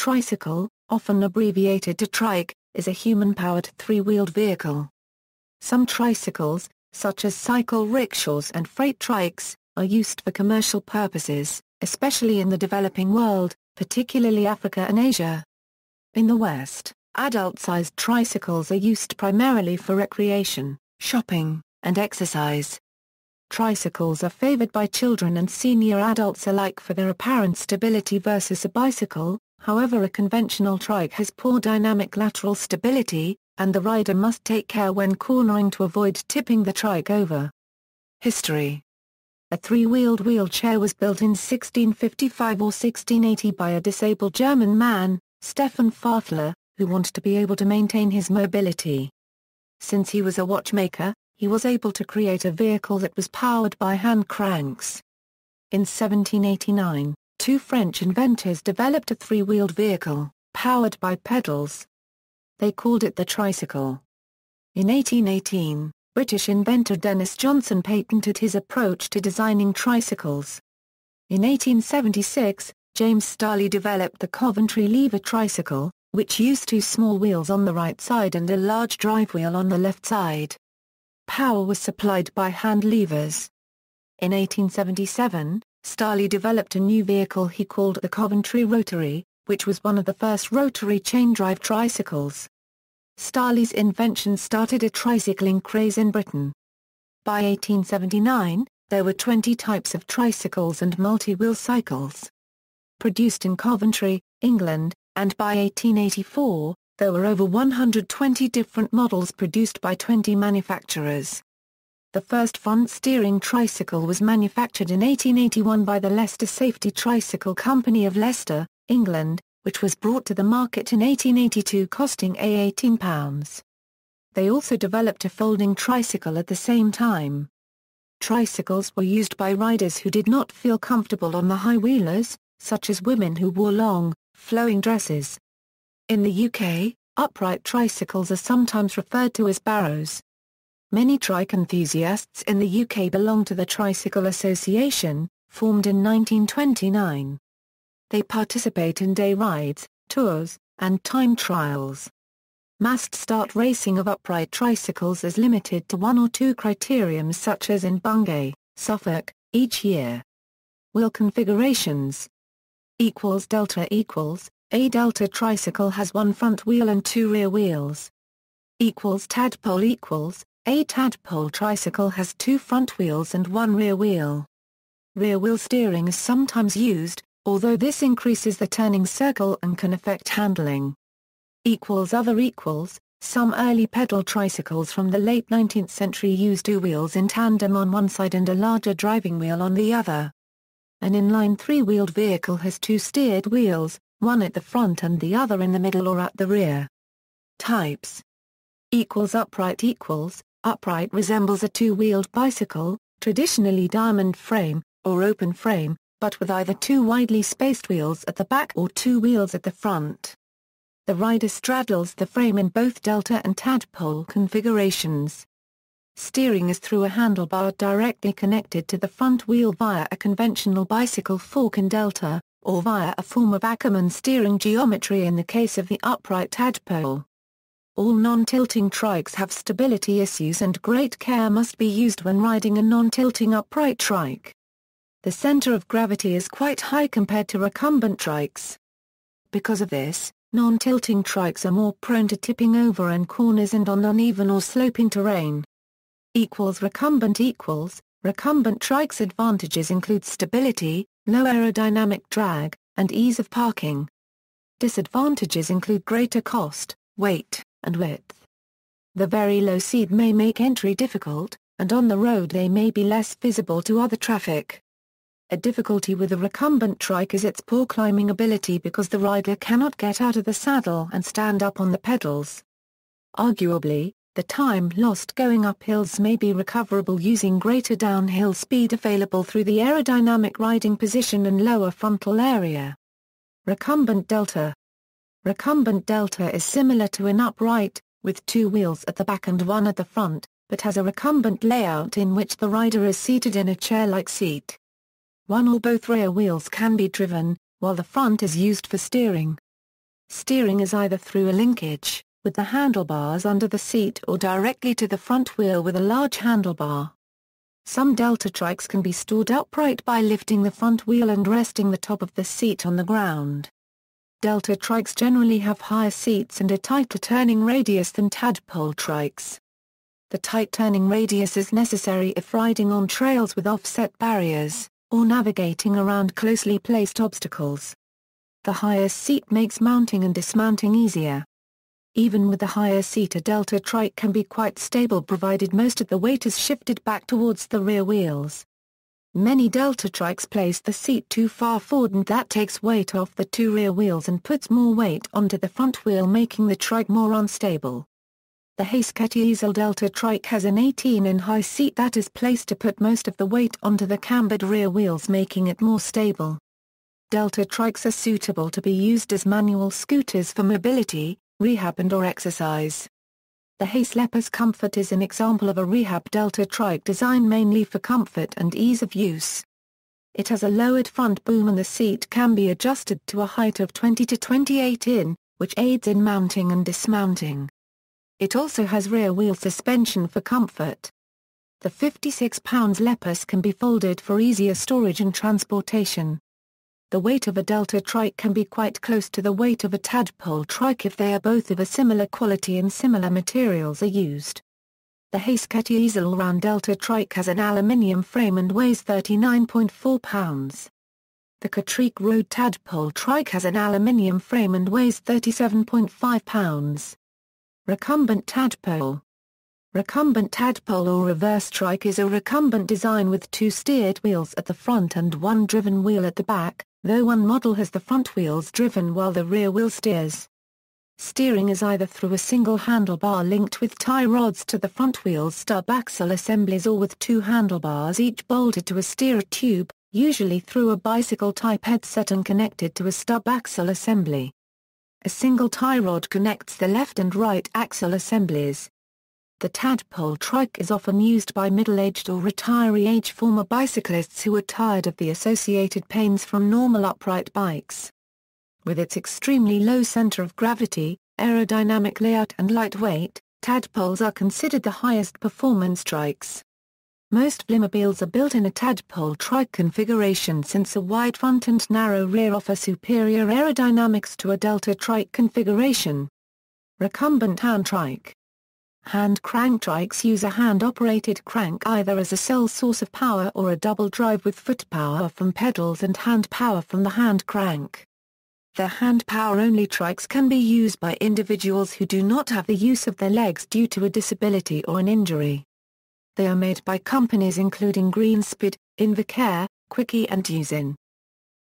tricycle, often abbreviated to trike, is a human-powered three-wheeled vehicle. Some tricycles, such as cycle rickshaws and freight trikes, are used for commercial purposes, especially in the developing world, particularly Africa and Asia. In the West, adult-sized tricycles are used primarily for recreation, shopping, and exercise. Tricycles are favored by children and senior adults alike for their apparent stability versus a bicycle, However a conventional trike has poor dynamic lateral stability, and the rider must take care when cornering to avoid tipping the trike over. History A three-wheeled wheelchair was built in 1655 or 1680 by a disabled German man, Stefan Fathler, who wanted to be able to maintain his mobility. Since he was a watchmaker, he was able to create a vehicle that was powered by hand cranks. In 1789, two French inventors developed a three-wheeled vehicle, powered by pedals. They called it the tricycle. In 1818, British inventor Dennis Johnson patented his approach to designing tricycles. In 1876, James Starley developed the Coventry lever tricycle, which used two small wheels on the right side and a large drive wheel on the left side. Power was supplied by hand levers. In 1877, Starley developed a new vehicle he called the Coventry Rotary, which was one of the first rotary chain-drive tricycles. Starley's invention started a tricycling craze in Britain. By 1879, there were 20 types of tricycles and multi-wheel cycles. Produced in Coventry, England, and by 1884, there were over 120 different models produced by 20 manufacturers. The first front-steering tricycle was manufactured in 1881 by the Leicester Safety Tricycle Company of Leicester, England, which was brought to the market in 1882 costing A £18. They also developed a folding tricycle at the same time. Tricycles were used by riders who did not feel comfortable on the high wheelers, such as women who wore long, flowing dresses. In the UK, upright tricycles are sometimes referred to as barrows. Many trike enthusiasts in the UK belong to the Tricycle Association, formed in 1929. They participate in day rides, tours, and time trials. Mast start racing of upright tricycles is limited to one or two criteriums such as in Bungay, Suffolk, each year. Wheel configurations equals delta equals, a delta tricycle has one front wheel and two rear wheels. Equals tadpole equals, a tadpole tricycle has two front wheels and one rear wheel. Rear-wheel steering is sometimes used, although this increases the turning circle and can affect handling. Equals other equals, some early pedal tricycles from the late 19th century used two wheels in tandem on one side and a larger driving wheel on the other. An inline three-wheeled vehicle has two steered wheels, one at the front and the other in the middle or at the rear. Types. Equals upright equals, upright resembles a two-wheeled bicycle, traditionally diamond frame, or open frame, but with either two widely spaced wheels at the back or two wheels at the front. The rider straddles the frame in both delta and tadpole configurations. Steering is through a handlebar directly connected to the front wheel via a conventional bicycle fork in delta, or via a form of Ackermann steering geometry in the case of the upright tadpole. All non-tilting trikes have stability issues and great care must be used when riding a non-tilting upright trike. The center of gravity is quite high compared to recumbent trikes. Because of this, non-tilting trikes are more prone to tipping over in corners and on uneven or sloping terrain. Equals recumbent equals, recumbent trikes advantages include stability, low aerodynamic drag, and ease of parking. Disadvantages include greater cost, weight, and width. The very low seat may make entry difficult, and on the road they may be less visible to other traffic. A difficulty with the recumbent trike is its poor climbing ability because the rider cannot get out of the saddle and stand up on the pedals. Arguably, the time lost going up hills may be recoverable using greater downhill speed available through the aerodynamic riding position and lower frontal area. Recumbent delta Recumbent Delta is similar to an upright, with two wheels at the back and one at the front, but has a recumbent layout in which the rider is seated in a chair-like seat. One or both rear wheels can be driven, while the front is used for steering. Steering is either through a linkage, with the handlebars under the seat or directly to the front wheel with a large handlebar. Some Delta trikes can be stored upright by lifting the front wheel and resting the top of the seat on the ground. Delta trikes generally have higher seats and a tighter turning radius than tadpole trikes. The tight turning radius is necessary if riding on trails with offset barriers, or navigating around closely placed obstacles. The higher seat makes mounting and dismounting easier. Even with the higher seat a delta trike can be quite stable provided most of the weight is shifted back towards the rear wheels. Many Delta trikes place the seat too far forward and that takes weight off the two rear wheels and puts more weight onto the front wheel making the trike more unstable. The Hayscat Easel Delta trike has an 18-in high seat that is placed to put most of the weight onto the cambered rear wheels making it more stable. Delta trikes are suitable to be used as manual scooters for mobility, rehab and or exercise. The Hayes Comfort is an example of a rehab delta trike designed mainly for comfort and ease of use. It has a lowered front boom and the seat can be adjusted to a height of 20 to 28 in, which aids in mounting and dismounting. It also has rear wheel suspension for comfort. The 56 pounds Lepus can be folded for easier storage and transportation the weight of a delta trike can be quite close to the weight of a tadpole trike if they are both of a similar quality and similar materials are used. The Hayscati easel round delta trike has an aluminium frame and weighs 39.4 pounds. The Katrique Road tadpole trike has an aluminium frame and weighs 37.5 pounds. Recumbent tadpole Recumbent tadpole or reverse trike is a recumbent design with two steered wheels at the front and one driven wheel at the back, though one model has the front wheels driven while the rear wheel steers. Steering is either through a single handlebar linked with tie rods to the front wheels stub axle assemblies or with two handlebars each bolted to a steerer tube, usually through a bicycle-type headset and connected to a stub axle assembly. A single tie rod connects the left and right axle assemblies, the tadpole trike is often used by middle-aged or retiree-age former bicyclists who are tired of the associated pains from normal upright bikes. With its extremely low center of gravity, aerodynamic layout and lightweight, tadpoles are considered the highest performance trikes. Most Blimobiles are built in a tadpole trike configuration since a wide front and narrow rear offer superior aerodynamics to a delta trike configuration. Recumbent hand trike Hand trikes use a hand-operated crank either as a sole source of power or a double drive with foot power from pedals and hand power from the hand crank. The hand power-only trikes can be used by individuals who do not have the use of their legs due to a disability or an injury. They are made by companies including Greenspeed, Invercare, Quickie and Usin.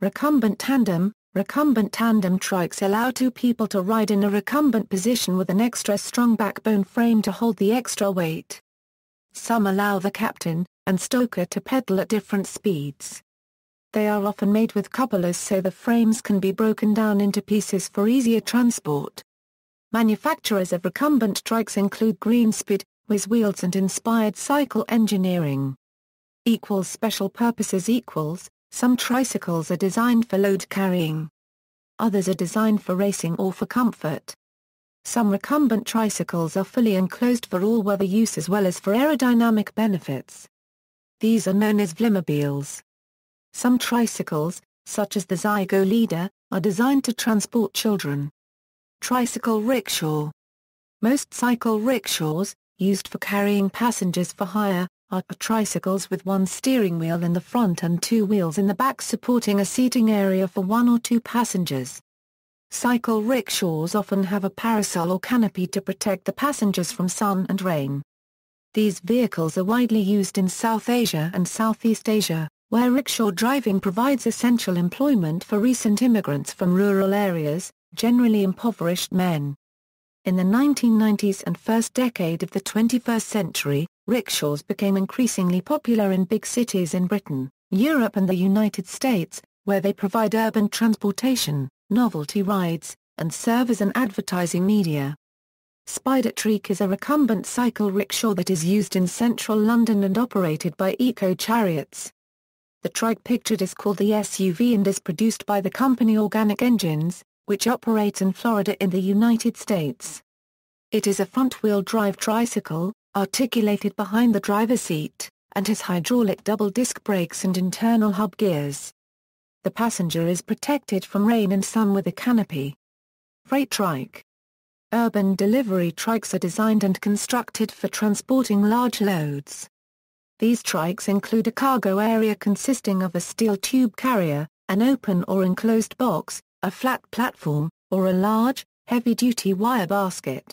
Recumbent Tandem, Recumbent tandem trikes allow two people to ride in a recumbent position with an extra strong backbone frame to hold the extra weight. Some allow the captain and stoker to pedal at different speeds. They are often made with couplers so the frames can be broken down into pieces for easier transport. Manufacturers of recumbent trikes include Greenspeed, Wiz Wheels and Inspired Cycle Engineering. Equals special purposes equals some tricycles are designed for load carrying. Others are designed for racing or for comfort. Some recumbent tricycles are fully enclosed for all-weather use as well as for aerodynamic benefits. These are known as vlimobiles. Some tricycles, such as the Zygo Leader, are designed to transport children. Tricycle rickshaw. Most cycle rickshaws, used for carrying passengers for hire, are tricycles with one steering wheel in the front and two wheels in the back supporting a seating area for one or two passengers. Cycle rickshaws often have a parasol or canopy to protect the passengers from sun and rain. These vehicles are widely used in South Asia and Southeast Asia, where rickshaw driving provides essential employment for recent immigrants from rural areas, generally impoverished men. In the 1990s and first decade of the 21st century, rickshaws became increasingly popular in big cities in Britain, Europe and the United States, where they provide urban transportation, novelty rides, and serve as an advertising media. Spider is a recumbent cycle rickshaw that is used in central London and operated by Eco Chariots. The trike pictured is called the SUV and is produced by the company Organic Engines, which operates in Florida in the United States. It is a front-wheel drive tricycle, articulated behind the driver's seat, and has hydraulic double disc brakes and internal hub gears. The passenger is protected from rain and sun with a canopy. Freight trike. Urban delivery trikes are designed and constructed for transporting large loads. These trikes include a cargo area consisting of a steel tube carrier, an open or enclosed box, a flat platform, or a large, heavy-duty wire basket.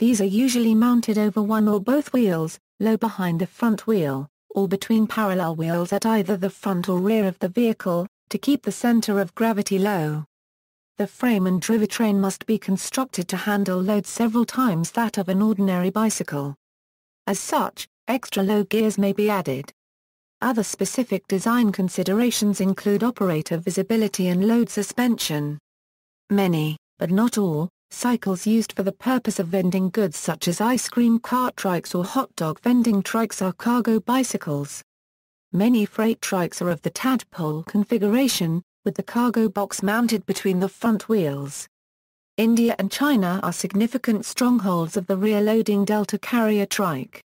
These are usually mounted over one or both wheels, low behind the front wheel, or between parallel wheels at either the front or rear of the vehicle, to keep the center of gravity low. The frame and drivetrain must be constructed to handle loads several times that of an ordinary bicycle. As such, extra low gears may be added. Other specific design considerations include operator visibility and load suspension. Many, but not all, cycles used for the purpose of vending goods such as ice cream cart trikes or hot dog vending trikes are cargo bicycles. Many freight trikes are of the tadpole configuration, with the cargo box mounted between the front wheels. India and China are significant strongholds of the rear-loading delta carrier trike.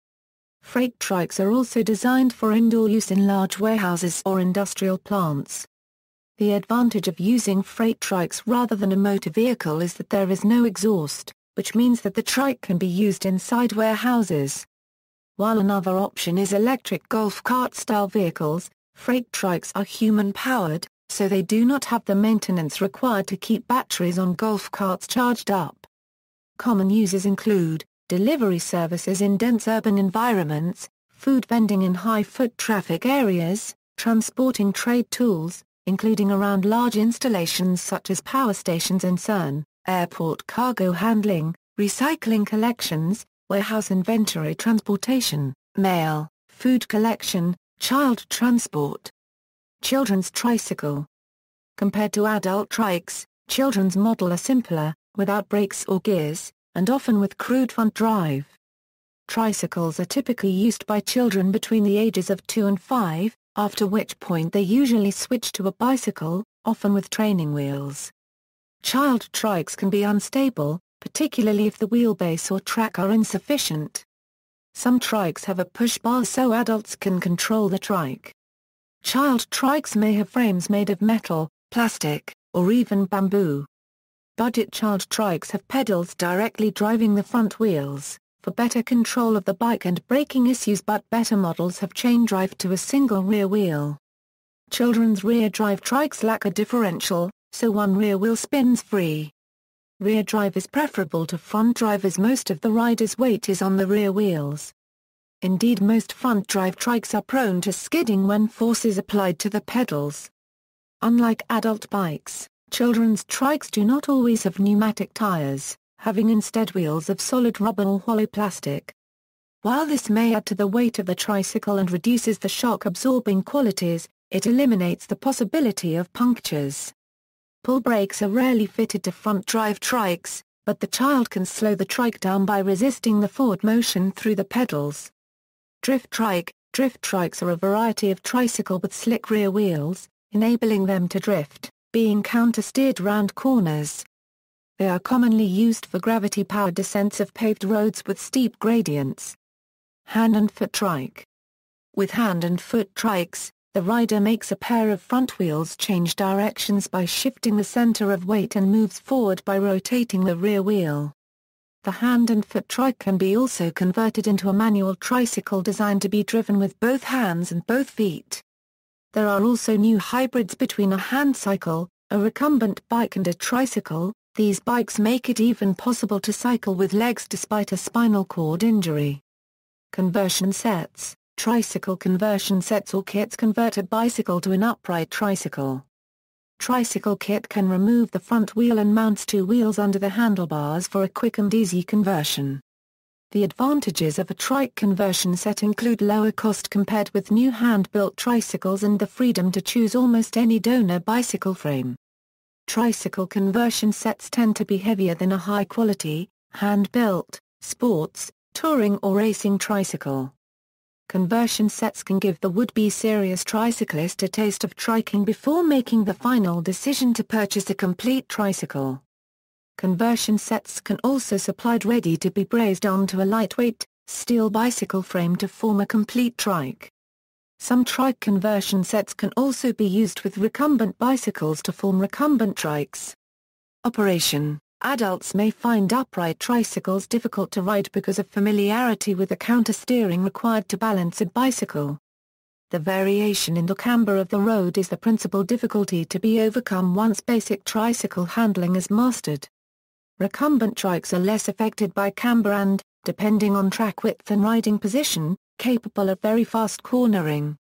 Freight trikes are also designed for indoor use in large warehouses or industrial plants. The advantage of using freight trikes rather than a motor vehicle is that there is no exhaust, which means that the trike can be used inside warehouses. While another option is electric golf cart-style vehicles, freight trikes are human-powered, so they do not have the maintenance required to keep batteries on golf carts charged up. Common uses include, delivery services in dense urban environments, food vending in high foot traffic areas, transporting trade tools, including around large installations such as power stations and CERN, airport cargo handling, recycling collections, warehouse inventory transportation, mail, food collection, child transport, children's tricycle. Compared to adult trikes, children's model are simpler, without brakes or gears, and often with crude front drive. Tricycles are typically used by children between the ages of 2 and 5, after which point they usually switch to a bicycle, often with training wheels. Child trikes can be unstable, particularly if the wheelbase or track are insufficient. Some trikes have a push bar so adults can control the trike. Child trikes may have frames made of metal, plastic, or even bamboo. Budget charge trikes have pedals directly driving the front wheels, for better control of the bike and braking issues but better models have chain drive to a single rear wheel. Children's rear drive trikes lack a differential, so one rear wheel spins free. Rear drive is preferable to front drive as most of the rider's weight is on the rear wheels. Indeed most front drive trikes are prone to skidding when force is applied to the pedals. Unlike adult bikes, Children's trikes do not always have pneumatic tires, having instead wheels of solid rubber or hollow plastic. While this may add to the weight of the tricycle and reduces the shock-absorbing qualities, it eliminates the possibility of punctures. Pull brakes are rarely fitted to front drive trikes, but the child can slow the trike down by resisting the forward motion through the pedals. Drift trike Drift trikes are a variety of tricycle with slick rear wheels, enabling them to drift being counter-steered round corners. They are commonly used for gravity-powered descents of paved roads with steep gradients. Hand and foot trike. With hand and foot trikes, the rider makes a pair of front wheels change directions by shifting the center of weight and moves forward by rotating the rear wheel. The hand and foot trike can be also converted into a manual tricycle designed to be driven with both hands and both feet. There are also new hybrids between a hand cycle, a recumbent bike and a tricycle, these bikes make it even possible to cycle with legs despite a spinal cord injury. Conversion sets Tricycle conversion sets or kits convert a bicycle to an upright tricycle. Tricycle kit can remove the front wheel and mounts two wheels under the handlebars for a quick and easy conversion. The advantages of a trike conversion set include lower cost compared with new hand-built tricycles and the freedom to choose almost any donor bicycle frame. Tricycle conversion sets tend to be heavier than a high-quality, hand-built, sports, touring or racing tricycle. Conversion sets can give the would-be serious tricyclist a taste of triking before making the final decision to purchase a complete tricycle. Conversion sets can also supplied ready to be brazed onto a lightweight, steel bicycle frame to form a complete trike. Some trike conversion sets can also be used with recumbent bicycles to form recumbent trikes. Operation Adults may find upright tricycles difficult to ride because of familiarity with the countersteering required to balance a bicycle. The variation in the camber of the road is the principal difficulty to be overcome once basic tricycle handling is mastered. Recumbent trikes are less affected by camber and, depending on track width and riding position, capable of very fast cornering.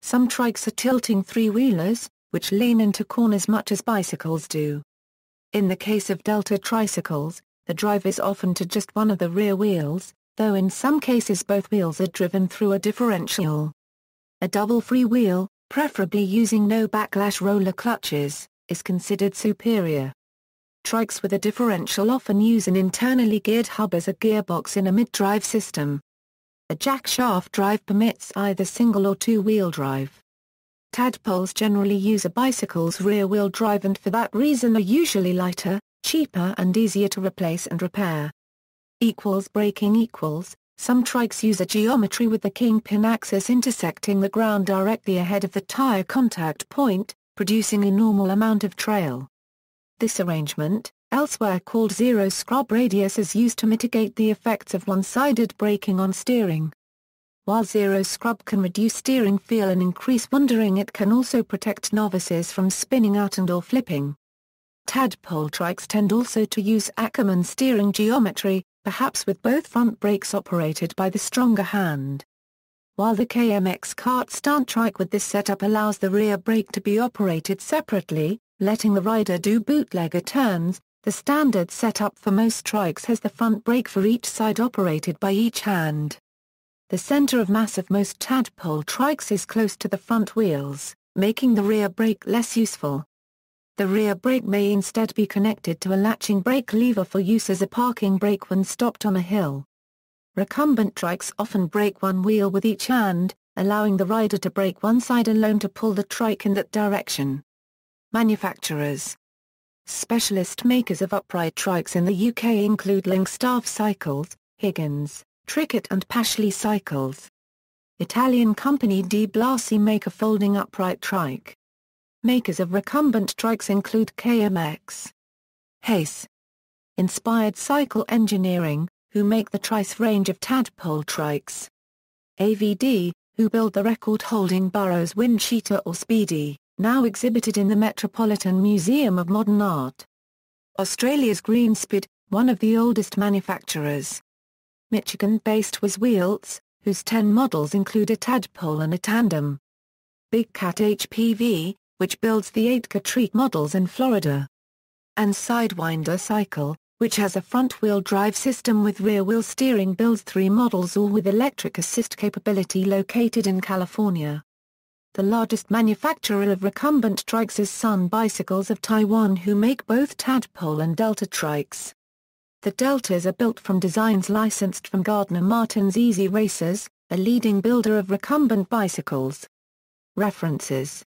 Some trikes are tilting three-wheelers, which lean into corners much as bicycles do. In the case of Delta tricycles, the drive is often to just one of the rear wheels, though in some cases both wheels are driven through a differential. A double free wheel, preferably using no backlash roller clutches, is considered superior. Trikes with a differential often use an internally geared hub as a gearbox in a mid-drive system. A jackshaft drive permits either single or two-wheel drive. Tadpoles generally use a bicycle's rear-wheel drive and for that reason are usually lighter, cheaper and easier to replace and repair. Equals braking equals, some trikes use a geometry with the kingpin axis intersecting the ground directly ahead of the tire contact point, producing a normal amount of trail. This arrangement, elsewhere called zero scrub radius is used to mitigate the effects of one-sided braking on steering. While zero scrub can reduce steering feel and increase wandering it can also protect novices from spinning out and or flipping. Tadpole trikes tend also to use Ackerman steering geometry, perhaps with both front brakes operated by the stronger hand. While the KMX kart stunt trike with this setup allows the rear brake to be operated separately, letting the rider do bootlegger turns, the standard setup for most trikes has the front brake for each side operated by each hand. The center of mass of most tadpole trikes is close to the front wheels, making the rear brake less useful. The rear brake may instead be connected to a latching brake lever for use as a parking brake when stopped on a hill. Recumbent trikes often brake one wheel with each hand, allowing the rider to brake one side alone to pull the trike in that direction. Manufacturers Specialist makers of upright trikes in the UK include Linkstaff Cycles, Higgins, Trickett and Pashley Cycles. Italian company Di Blasi make a folding upright trike. Makers of recumbent trikes include KMX. Hayes. Inspired Cycle Engineering, who make the Trice range of tadpole trikes. AVD, who build the record-holding Burrows Wind Cheetah or Speedy now exhibited in the Metropolitan Museum of Modern Art. Australia's Greenspeed, one of the oldest manufacturers. Michigan-based was Wheels, whose 10 models include a tadpole and a tandem. Big Cat HPV, which builds the 8 Catrique models in Florida. And Sidewinder Cycle, which has a front-wheel drive system with rear-wheel steering builds three models all with electric assist capability located in California the largest manufacturer of recumbent trikes is Sun Bicycles of Taiwan who make both Tadpole and Delta trikes. The Deltas are built from designs licensed from Gardner Martin's Easy Racers, a leading builder of recumbent bicycles. References